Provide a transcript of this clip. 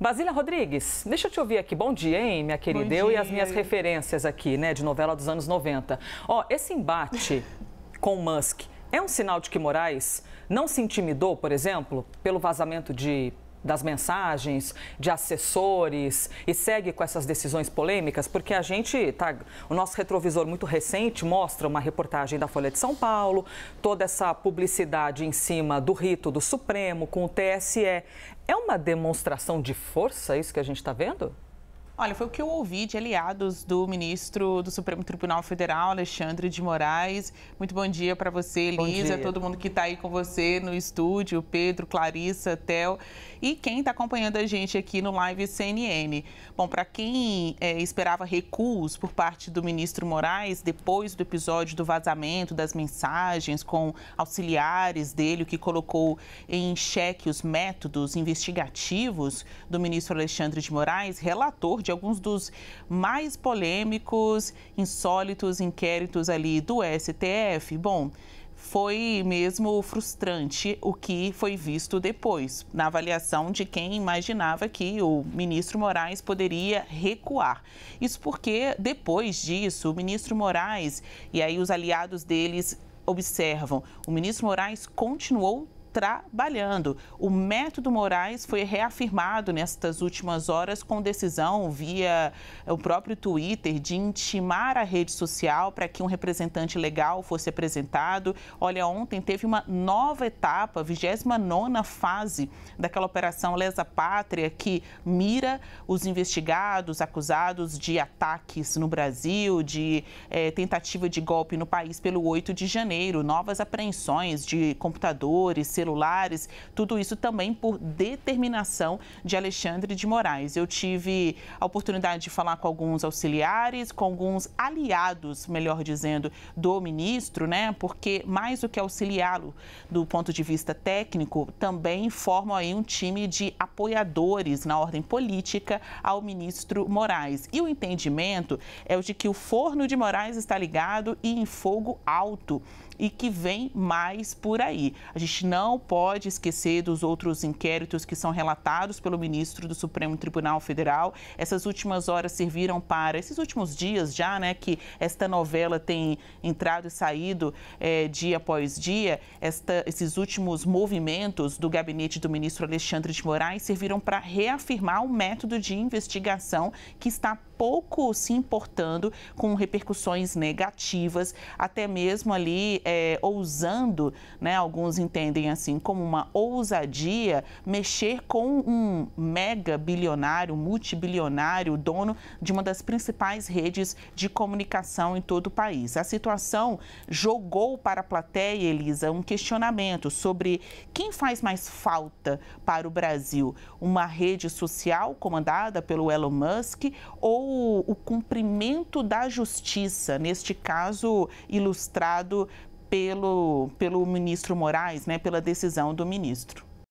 Basília Rodrigues, deixa eu te ouvir aqui. Bom dia, hein, minha querida? Bom eu e as minhas referências aqui, né, de novela dos anos 90. Ó, esse embate com Musk é um sinal de que Moraes não se intimidou, por exemplo, pelo vazamento de das mensagens, de assessores e segue com essas decisões polêmicas, porque a gente tá, o nosso retrovisor muito recente mostra uma reportagem da Folha de São Paulo, toda essa publicidade em cima do rito do Supremo com o TSE. É uma demonstração de força isso que a gente está vendo? Olha, foi o que eu ouvi de aliados do ministro do Supremo Tribunal Federal, Alexandre de Moraes. Muito bom dia para você, Elisa, todo mundo que está aí com você no estúdio, Pedro, Clarissa, Tel e quem está acompanhando a gente aqui no Live CNN. Bom, para quem é, esperava recuos por parte do ministro Moraes, depois do episódio do vazamento das mensagens com auxiliares dele, o que colocou em xeque os métodos investigativos do ministro Alexandre de Moraes, relator de de alguns dos mais polêmicos, insólitos inquéritos ali do STF. Bom, foi mesmo frustrante o que foi visto depois, na avaliação de quem imaginava que o ministro Moraes poderia recuar. Isso porque, depois disso, o ministro Moraes e aí os aliados deles observam, o ministro Moraes continuou trabalhando. O método Moraes foi reafirmado nestas últimas horas com decisão via eh, o próprio Twitter de intimar a rede social para que um representante legal fosse apresentado. Olha, ontem teve uma nova etapa, 29ª fase daquela operação Lesa Pátria que mira os investigados, acusados de ataques no Brasil, de eh, tentativa de golpe no país pelo 8 de janeiro, novas apreensões de computadores, celulares, tudo isso também por determinação de Alexandre de Moraes. Eu tive a oportunidade de falar com alguns auxiliares, com alguns aliados, melhor dizendo, do ministro, né? Porque mais do que auxiliá-lo do ponto de vista técnico, também formam aí um time de apoiadores na ordem política ao ministro Moraes. E o entendimento é o de que o forno de Moraes está ligado e em fogo alto e que vem mais por aí. A gente não não pode esquecer dos outros inquéritos que são relatados pelo ministro do Supremo Tribunal Federal. Essas últimas horas serviram para, esses últimos dias já, né, que esta novela tem entrado e saído é, dia após dia, esta, esses últimos movimentos do gabinete do ministro Alexandre de Moraes serviram para reafirmar o método de investigação que está pouco se importando com repercussões negativas, até mesmo ali é, ousando, né, alguns entendem assim, como uma ousadia mexer com um mega bilionário, multibilionário, dono de uma das principais redes de comunicação em todo o país. A situação jogou para a plateia, Elisa, um questionamento sobre quem faz mais falta para o Brasil, uma rede social comandada pelo Elon Musk ou o, cumprimento da justiça, neste caso ilustrado pelo, pelo ministro Moraes, né, pela decisão do ministro?